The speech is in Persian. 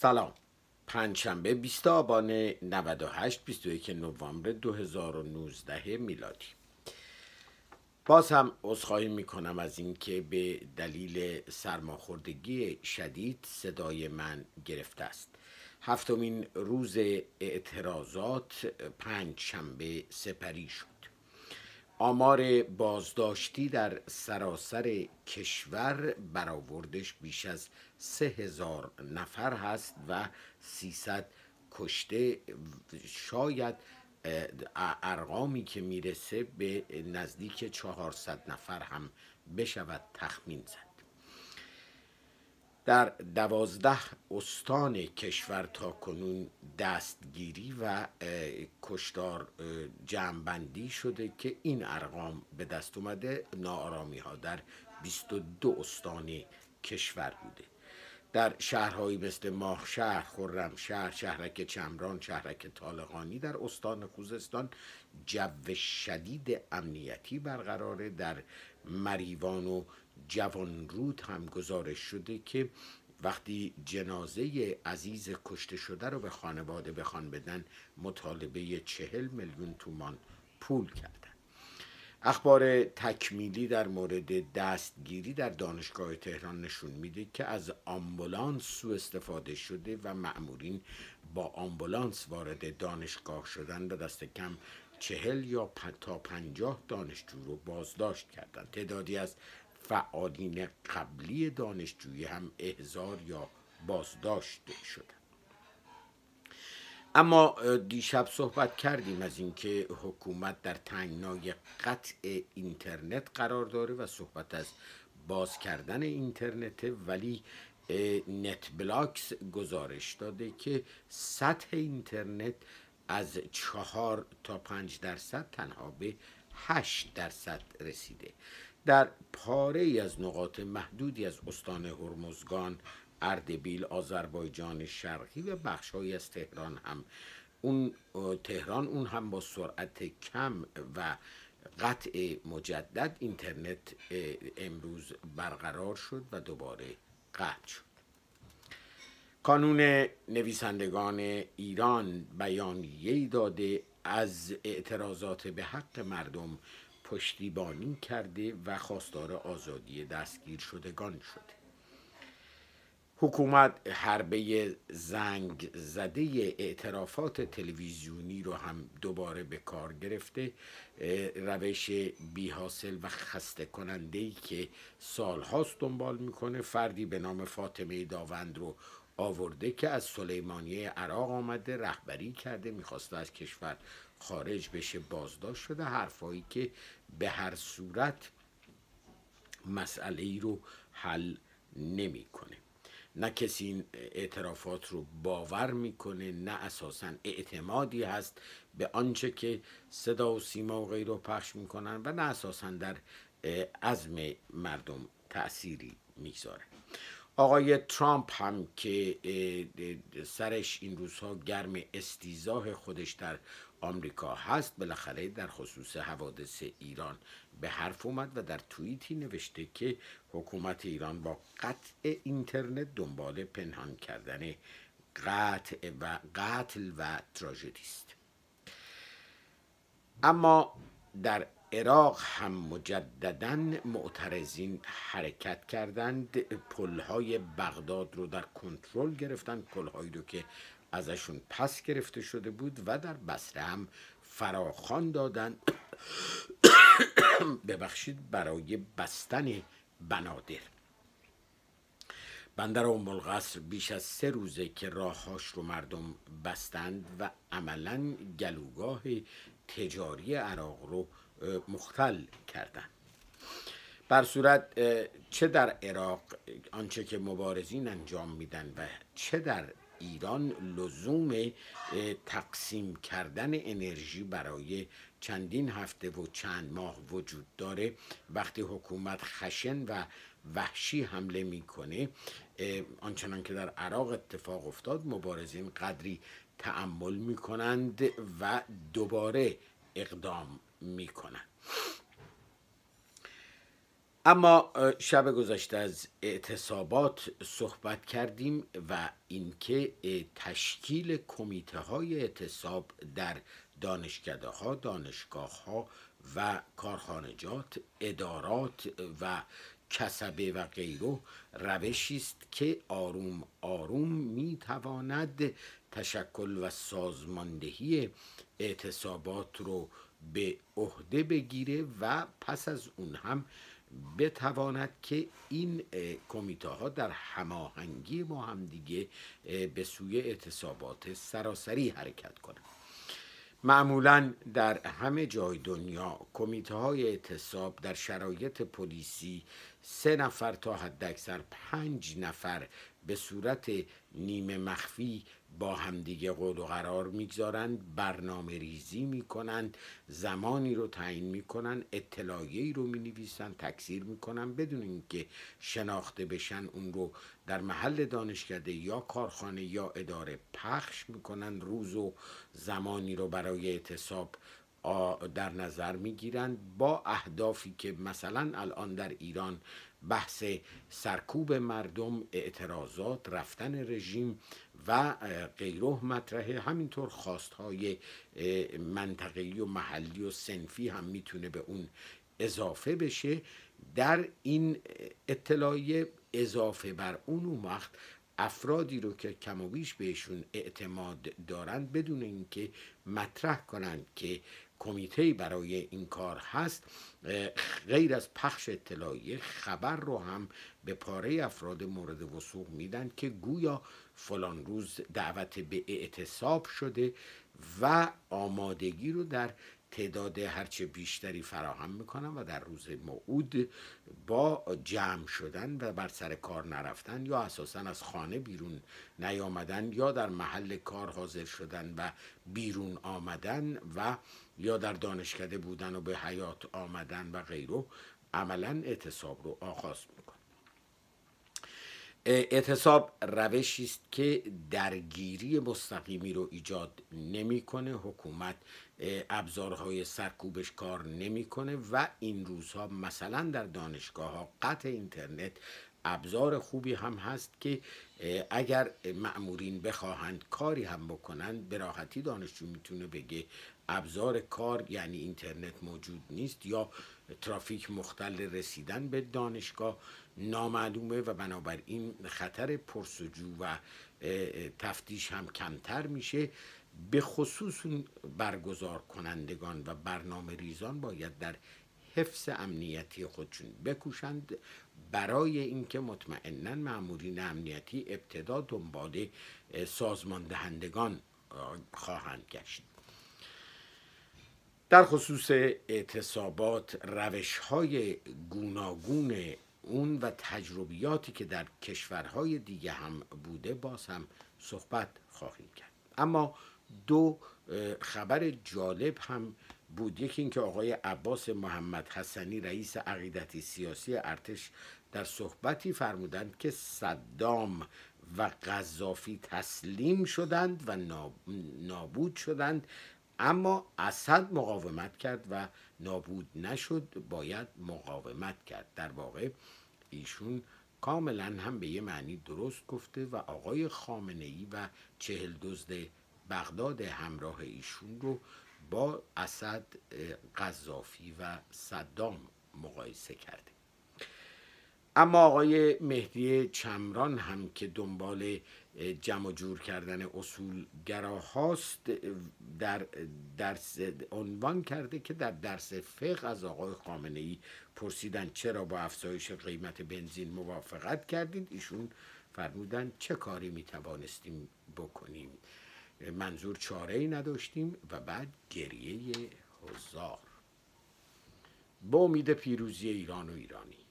سلام پنجشنبه 20 آبان 98 21 نوامبر 2019 میلادی باز هم عذرخواهی میکنم از اینکه به دلیل سرماخوردگی شدید صدای من گرفته است هفتمین روز اعتراضات پنج شنبه سپری شد آمار بازداشتی در سراسر کشور برآوردش بیش از سه هزار نفر هست و 300 کشته شاید ارقامی که میرسه به نزدیک 400 نفر هم بشود تخمین زد در دوازده استان کشور تا کنون دستگیری و کشتار جمعبندی شده که این ارقام به دست اومده نارامی ها در 22 استان کشور بوده در شهرهایی مثل ماهشهر، خرمشهر، شهرک چمران، شهرک طالقانی در استان خوزستان جو شدید امنیتی برقراره در مریوان و جوانرود هم گزارش شده که وقتی جنازه عزیز کشته شده رو به خانواده بخوان بدن مطالبه چهل میلیون تومان پول کردن اخبار تکمیلی در مورد دستگیری در دانشگاه تهران نشون میده که از آمبولانس سو استفاده شده و معمورین با آمبولانس وارد دانشگاه شدن و دست کم چهل یا تا پنجاه دانشجو رو بازداشت کردند تعدادی از فعالین قبلی دانشجویی هم احضار یا بازداشت شدند اما دیشب صحبت کردیم از اینکه حکومت در تنگنای قطع اینترنت قرار داره و صحبت از باز کردن اینترنت ولی نت بلاکس گزارش داده که سطح اینترنت از چهار تا پنج درصد تنها به هشت درصد رسیده در پاره ای از نقاط محدودی از استان هرمزگان اردبیل آذربایجان شرقی و بخشهایی از تهران هم اون تهران اون هم با سرعت کم و قطع مجدد اینترنت امروز برقرار شد و دوباره قطع شد کانون نویسندگان ایران بیانیه‌ای داده از اعتراضات به حق مردم پشتیبانی کرده و خواستار آزادی دستگیر شدگان شده حکومت حربه زنگ زده اعترافات تلویزیونی رو هم دوباره به کار گرفته روش بیحاصل و خسته کننده ای که سالهاست دنبال میکنه فردی به نام فاطمه داوند رو آورده که از سلیمانیه عراق آمده رهبری کرده میخواسته از کشور خارج بشه بازداشت شده حرفایی که به هر صورت مسئله ای رو حل نمیکنه نه کسی این اعترافات رو باور میکنه نه اساسا اعتمادی هست به آنچه که صدا و سیما و غیر رو پخش میکنن و نه اساسا در عزم مردم تأثیری میگذاره آقای ترامپ هم که سرش این روزها گرم استیزاه خودش در آمریکا هست بالاخره در خصوص حوادث ایران به حرف اومد و در توییتی نوشته که حکومت ایران با قطع اینترنت دنبال پنهان کردن و قتل و تراژدی است اما در عراق هم مجددا معترضین حرکت کردند پلهای بغداد رو در کنترل گرفتن پلهایی رو که ازشون پس گرفته شده بود و در بصره هم فراخان دادن ببخشید برای بستن بنادر بندر ام القصر بیش از سه روزه که راههاش رو مردم بستند و عملا گلوگاه تجاری عراق رو مختل کردن بر صورت چه در عراق آنچه که مبارزین انجام میدن و چه در ایران لزوم تقسیم کردن انرژی برای چندین هفته و چند ماه وجود داره وقتی حکومت خشن و وحشی حمله میکنه آنچنان که در عراق اتفاق افتاد مبارزین قدری تعمل میکنند و دوباره اقدام میکنن اما شب گذشته از اعتصابات صحبت کردیم و اینکه تشکیل کمیته های اعتصاب در دانشکده ها دانشگاه ها و کارخانجات ادارات و کسبه و غیره روشی است که آروم آروم میتواند تشکل و سازماندهی اعتصابات رو به عهده بگیره و پس از اون هم بتواند که این کمیته ها در هماهنگی با هم دیگه به سوی اعتصابات سراسری حرکت کنند معمولا در همه جای دنیا کمیته های اعتصاب در شرایط پلیسی سه نفر تا حداکثر پنج نفر به صورت نیمه مخفی با همدیگه قول و قرار میگذارند برنامه ریزی میکنند زمانی رو تعیین میکنند اطلاعیه رو مینویسند تکثیر میکنند بدون اینکه شناخته بشن اون رو در محل دانشکده یا کارخانه یا اداره پخش میکنند روز و زمانی رو برای اعتصاب در نظر میگیرند با اهدافی که مثلا الان در ایران بحث سرکوب مردم اعتراضات رفتن رژیم و غیره مطرحه همینطور خواستهای منطقی و محلی و سنفی هم میتونه به اون اضافه بشه در این اطلاعی اضافه بر اون اون وقت افرادی رو که کم و بیش بهشون اعتماد دارند بدون اینکه مطرح کنند که کمیته برای این کار هست غیر از پخش اطلاعیه خبر رو هم به پاره افراد مورد وسوق میدن که گویا فلان روز دعوت به اعتصاب شده و آمادگی رو در تعداد هرچه بیشتری فراهم میکنن و در روز موعود با جمع شدن و بر سر کار نرفتن یا اساسا از خانه بیرون نیامدن یا در محل کار حاضر شدن و بیرون آمدن و یا در دانشکده بودن و به حیات آمدن و غیره عملا اعتصاب رو آغاز میکنن اعتصاب روشی است که درگیری مستقیمی رو ایجاد نمیکنه حکومت ابزارهای سرکوبش کار نمیکنه و این روزها مثلا در دانشگاه ها قطع اینترنت ابزار خوبی هم هست که اگر معمورین بخواهند کاری هم بکنند به راحتی دانشجو میتونه بگه ابزار کار یعنی اینترنت موجود نیست یا ترافیک مختل رسیدن به دانشگاه نامعلومه و بنابراین خطر پرسجو و تفتیش هم کمتر میشه به خصوص برگزار کنندگان و برنامه ریزان باید در حفظ امنیتی خودشون بکوشند برای اینکه مطمئنا مامورین امنیتی ابتدا دنبال سازمان دهندگان خواهند گشت در خصوص اعتصابات روش های گوناگون اون و تجربیاتی که در کشورهای دیگه هم بوده باز هم صحبت خواهیم کرد اما دو خبر جالب هم بود یکی اینکه آقای عباس محمد حسنی رئیس عقیدتی سیاسی ارتش در صحبتی فرمودند که صدام و قذافی تسلیم شدند و نابود شدند اما اسد مقاومت کرد و نابود نشد باید مقاومت کرد در واقع ایشون کاملا هم به یه معنی درست گفته و آقای خامنه ای و چهل دزد بغداد همراه ایشون رو با اسد قذافی و صدام مقایسه کرده اما آقای مهدی چمران هم که دنبال جمع جور کردن اصول هاست در درس عنوان کرده که در درس فقه از آقای خامنه ای پرسیدن چرا با افزایش قیمت بنزین موافقت کردید ایشون فرمودن چه کاری می توانستیم بکنیم منظور چاره ای نداشتیم و بعد گریه هزار با امید پیروزی ایران و ایرانی